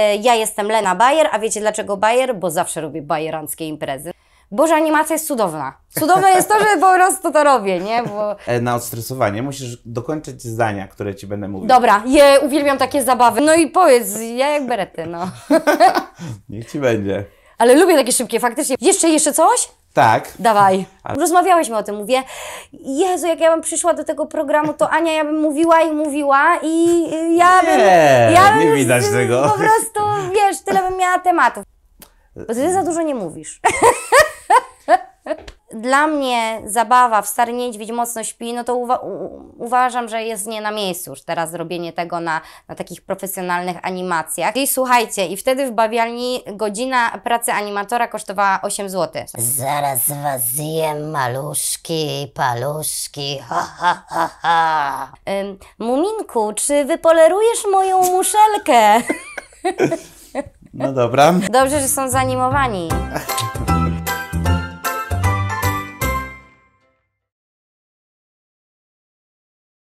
E, ja jestem Lena Bayer, a wiecie dlaczego Bayer? Bo zawsze robię bajeranckie imprezy. Boże, animacja jest cudowna. Cudowne jest to, że po prostu to robię, nie? Bo... E, na odstresowanie musisz dokończyć zdania, które ci będę mówił. Dobra, je, uwielbiam takie zabawy. No i powiedz, ja jak berety, no. Niech ci będzie. Ale lubię takie szybkie, faktycznie. Jeszcze, jeszcze coś? Tak. Dawaj. Rozmawiałeś Rozmawiałyśmy o tym, mówię, Jezu, jak ja bym przyszła do tego programu, to Ania, ja bym mówiła i mówiła i ja nie, bym... Ja nie widać z, tego. Po prostu tematów. Bo ty za dużo nie mówisz. Dla mnie zabawa w Stary Niedźwiedź mocno śpi, no to uwa uważam, że jest nie na miejscu już teraz robienie tego na, na takich profesjonalnych animacjach. I słuchajcie, i wtedy w bawialni godzina pracy animatora kosztowała 8 zł. Zaraz was zjem maluszki, paluszki, ha ha ha ha. Ym, Muminku, czy wypolerujesz moją muszelkę? No dobra. Dobrze, że są zanimowani.